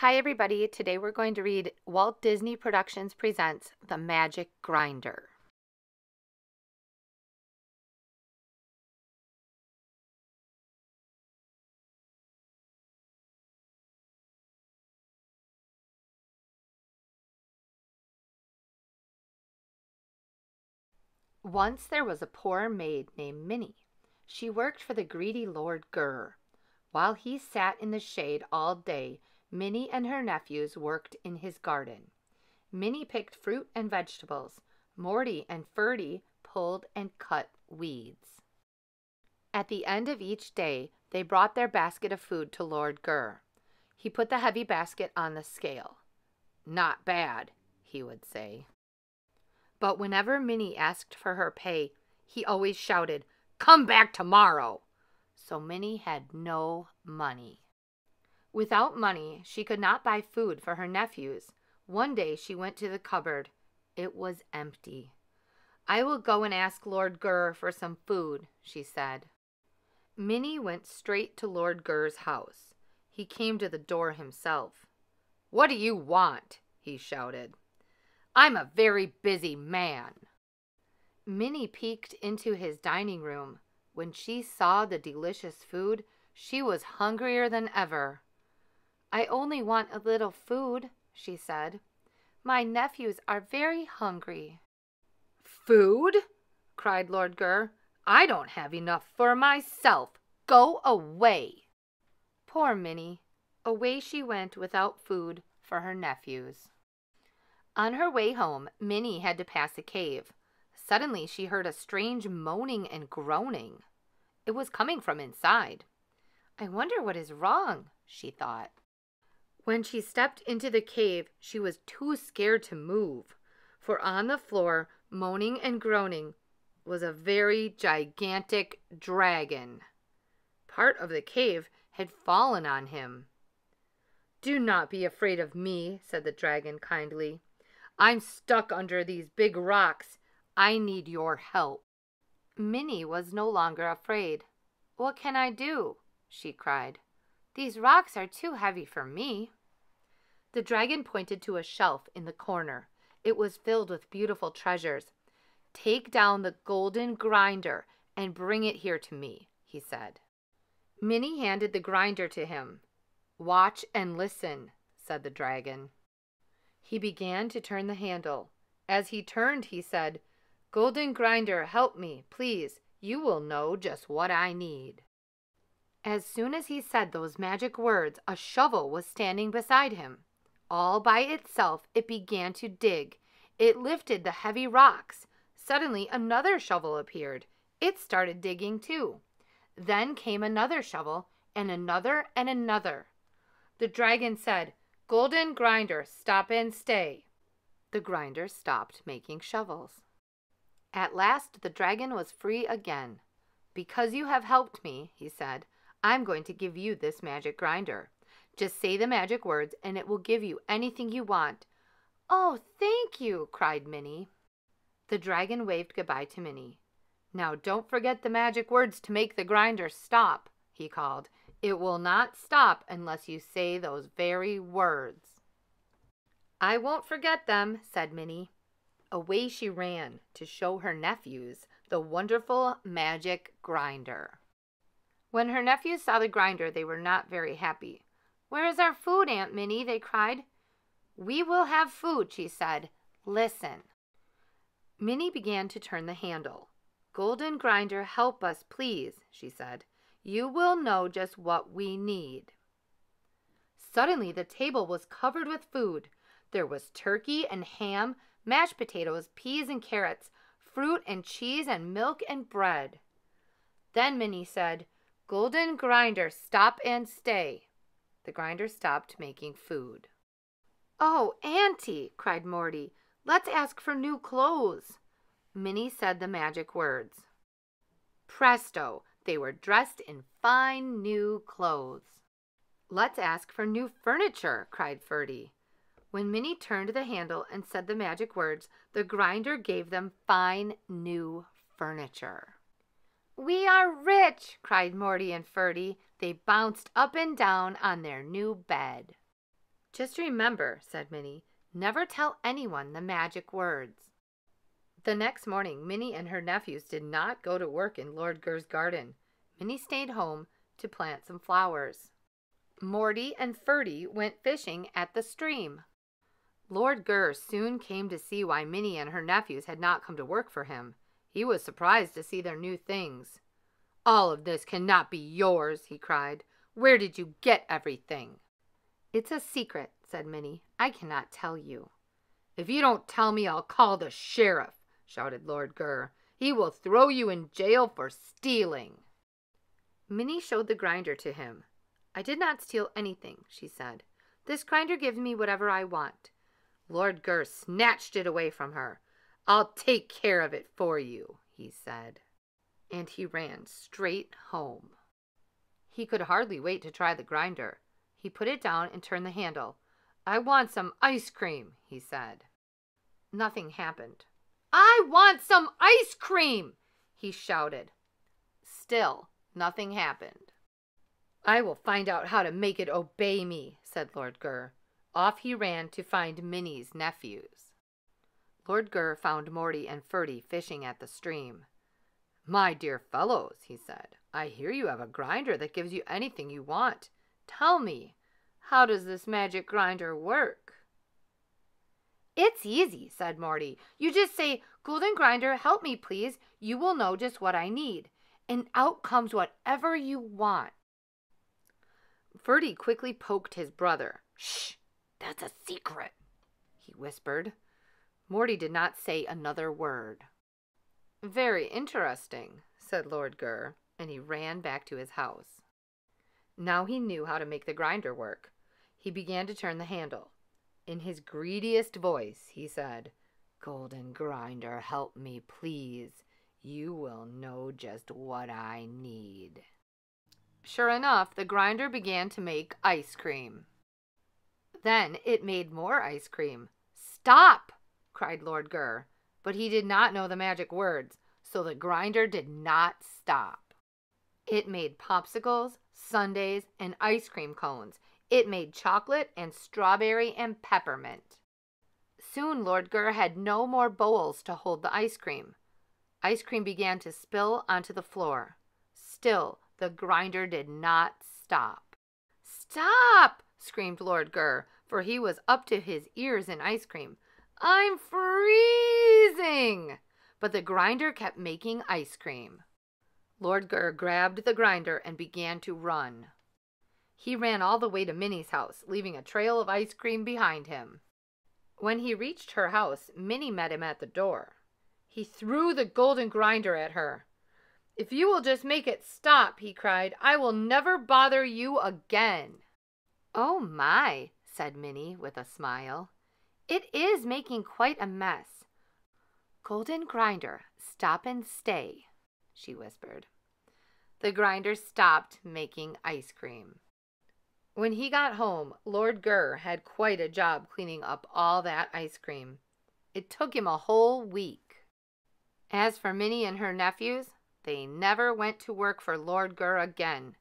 Hi, everybody. Today we're going to read Walt Disney Productions Presents The Magic Grinder. Once there was a poor maid named Minnie. She worked for the greedy Lord Gurr. While he sat in the shade all day, Minnie and her nephews worked in his garden. Minnie picked fruit and vegetables. Morty and Ferdy pulled and cut weeds. At the end of each day, they brought their basket of food to Lord Gurr. He put the heavy basket on the scale. Not bad, he would say. But whenever Minnie asked for her pay, he always shouted, Come back tomorrow! So Minnie had no money. Without money, she could not buy food for her nephews. One day she went to the cupboard. It was empty. I will go and ask Lord Gurr for some food, she said. Minnie went straight to Lord Gurr's house. He came to the door himself. What do you want? he shouted. I'm a very busy man. Minnie peeked into his dining room. When she saw the delicious food, she was hungrier than ever. I only want a little food, she said. My nephews are very hungry. Food? cried Lord Gur. I don't have enough for myself. Go away. Poor Minnie. Away she went without food for her nephews. On her way home, Minnie had to pass a cave. Suddenly, she heard a strange moaning and groaning. It was coming from inside. I wonder what is wrong, she thought. When she stepped into the cave, she was too scared to move, for on the floor, moaning and groaning, was a very gigantic dragon. Part of the cave had fallen on him. Do not be afraid of me, said the dragon kindly. I'm stuck under these big rocks. I need your help. Minnie was no longer afraid. What can I do? she cried. These rocks are too heavy for me. The dragon pointed to a shelf in the corner. It was filled with beautiful treasures. Take down the golden grinder and bring it here to me, he said. Minnie handed the grinder to him. Watch and listen, said the dragon. He began to turn the handle. As he turned, he said, Golden Grinder, help me, please. You will know just what I need. As soon as he said those magic words, a shovel was standing beside him. All by itself, it began to dig. It lifted the heavy rocks. Suddenly, another shovel appeared. It started digging too. Then came another shovel, and another, and another. The dragon said, Golden grinder, stop and stay. The grinder stopped making shovels. At last, the dragon was free again. Because you have helped me, he said, I'm going to give you this magic grinder. Just say the magic words and it will give you anything you want. Oh, thank you, cried Minnie. The dragon waved goodbye to Minnie. Now don't forget the magic words to make the grinder stop, he called. It will not stop unless you say those very words. I won't forget them, said Minnie. Away she ran to show her nephews the wonderful magic grinder. When her nephews saw the grinder, they were not very happy. Where is our food, Aunt Minnie? they cried. We will have food, she said. Listen. Minnie began to turn the handle. Golden Grinder, help us, please, she said. You will know just what we need. Suddenly, the table was covered with food. There was turkey and ham, mashed potatoes, peas and carrots, fruit and cheese and milk and bread. Then Minnie said, Golden Grinder, stop and stay. The grinder stopped making food. Oh, Auntie, cried Morty, let's ask for new clothes. Minnie said the magic words. Presto, they were dressed in fine new clothes. Let's ask for new furniture, cried Ferdy. When Minnie turned the handle and said the magic words, the grinder gave them fine new furniture. We are rich, cried Morty and Ferdy. They bounced up and down on their new bed. Just remember, said Minnie, never tell anyone the magic words. The next morning, Minnie and her nephews did not go to work in Lord Gur's garden. Minnie stayed home to plant some flowers. Morty and Ferdy went fishing at the stream. Lord Gur soon came to see why Minnie and her nephews had not come to work for him. He was surprised to see their new things. All of this cannot be yours, he cried. Where did you get everything? It's a secret, said Minnie. I cannot tell you. If you don't tell me, I'll call the sheriff, shouted Lord Gurr. He will throw you in jail for stealing. Minnie showed the grinder to him. I did not steal anything, she said. This grinder gives me whatever I want. Lord Gurr snatched it away from her. I'll take care of it for you, he said. And he ran straight home. He could hardly wait to try the grinder. He put it down and turned the handle. I want some ice cream, he said. Nothing happened. I want some ice cream, he shouted. Still, nothing happened. I will find out how to make it obey me, said Lord Gurr. Off he ran to find Minnie's nephews. Lord Gur found Morty and Ferdy fishing at the stream. My dear fellows, he said, I hear you have a grinder that gives you anything you want. Tell me, how does this magic grinder work? It's easy, said Morty. You just say, Golden Grinder, help me, please. You will know just what I need. And out comes whatever you want. Ferdy quickly poked his brother. Shh, that's a secret, he whispered. Morty did not say another word. Very interesting, said Lord Gurr, and he ran back to his house. Now he knew how to make the grinder work. He began to turn the handle. In his greediest voice, he said, Golden Grinder, help me, please. You will know just what I need. Sure enough, the grinder began to make ice cream. Then it made more ice cream. Stop! cried Lord Gur. But he did not know the magic words, so the grinder did not stop. It made popsicles, sundaes, and ice cream cones. It made chocolate and strawberry and peppermint. Soon Lord Gur had no more bowls to hold the ice cream. Ice cream began to spill onto the floor. Still, the grinder did not stop. Stop! screamed Lord Gur, for he was up to his ears in ice cream. I'm freezing! But the grinder kept making ice cream. Lord Gurr grabbed the grinder and began to run. He ran all the way to Minnie's house, leaving a trail of ice cream behind him. When he reached her house, Minnie met him at the door. He threw the golden grinder at her. If you will just make it stop, he cried, I will never bother you again. Oh, my, said Minnie with a smile. It is making quite a mess. Golden Grinder, stop and stay, she whispered. The grinder stopped making ice cream. When he got home, Lord Gurr had quite a job cleaning up all that ice cream. It took him a whole week. As for Minnie and her nephews, they never went to work for Lord Gurr again.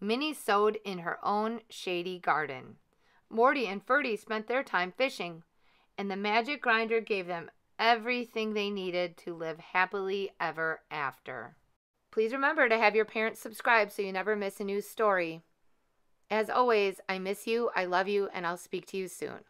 Minnie sewed in her own shady garden. Morty and Ferdy spent their time fishing, and the magic grinder gave them everything they needed to live happily ever after. Please remember to have your parents subscribe so you never miss a new story. As always, I miss you, I love you, and I'll speak to you soon.